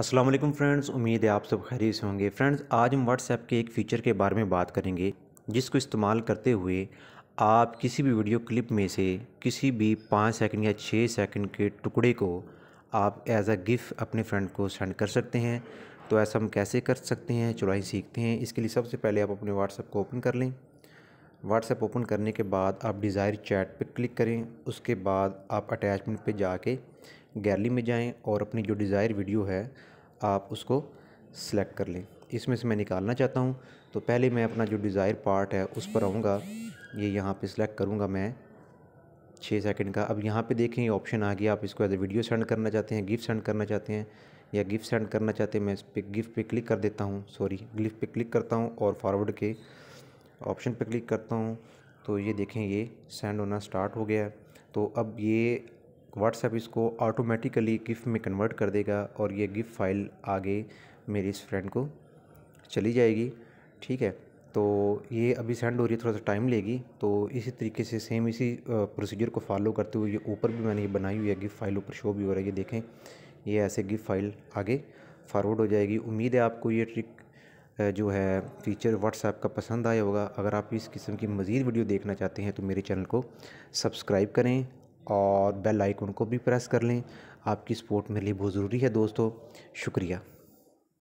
Aslam friends उम्मीद है आप सब खैरियत से होंगे फ्रेंड्स आज हम व्हाट्सएप के एक फ़ीचर के बारे में बात करेंगे जिसको इस्तेमाल करते हुए आप किसी भी वीडियो क्लिप में से किसी भी पाँच सेकंड या छः सेकंड के टुकड़े को आप एज अ गिफ़्ट अपने फ्रेंड को सेंड कर सकते हैं तो ऐसा हम कैसे कर सकते हैं चुराई सीखते हैं इसके लिए सबसे पहले आप अपने व्हाट्सएप को ओपन कर लें व्हाट्सएप ओपन करने के बाद आप डिज़ायर चैट पर क्लिक करें उसके बाद आप अटैचमेंट पर जाके गैलरी में जाएं और अपनी जो डिज़ायर वीडियो है आप उसको सेलेक्ट कर लें इसमें से मैं निकालना चाहता हूँ तो पहले मैं अपना जो डिज़ायर पार्ट है उस पर आऊँगा ये यहाँ पे सिलेक्ट करूँगा मैं छः सेकंड का अब यहाँ पे देखें ये ऑप्शन आ गया आप इसको एज ए वीडियो सेंड करना चाहते हैं गिफ्ट सेंड करना चाहते हैं या गिफ्ट सेंड करना चाहते हैं मैं इस पर गिफ्ट पे क्लिक कर देता हूँ सॉरी गिफ्ट पे क्लिक करता हूँ और फॉरवर्ड के ऑप्शन पे क्लिक करता हूँ तो ये देखें ये सेंड होना स्टार्ट हो गया है तो अब ये व्हाट्सएप इसको ऑटोमेटिकली गिफ्ट में कन्वर्ट कर देगा और ये गिफ्ट फाइल आगे मेरी इस फ्रेंड को चली जाएगी ठीक है तो ये अभी सेंड हो रही है थोड़ा सा टाइम लेगी तो इसी तरीके से सेम इसी प्रोसीजर को फॉलो करते हुए ये ऊपर भी मैंने ये बनाई हुई है गिफ्ट फाइल ऊपर शो भी हो रहा है ये देखें ये ऐसे गिफ्ट फाइल आगे फारवर्ड हो जाएगी उम्मीद है आपको ये ट्रिक जो है फीचर व्हाट्सएप का पसंद आया होगा अगर आप इस किस्म की मज़ीद वीडियो देखना चाहते हैं तो मेरे चैनल को सब्सक्राइब करें और बेल आइकन को भी प्रेस कर लें आपकी सपोर्ट मेरे लिए बहुत ज़रूरी है दोस्तों शुक्रिया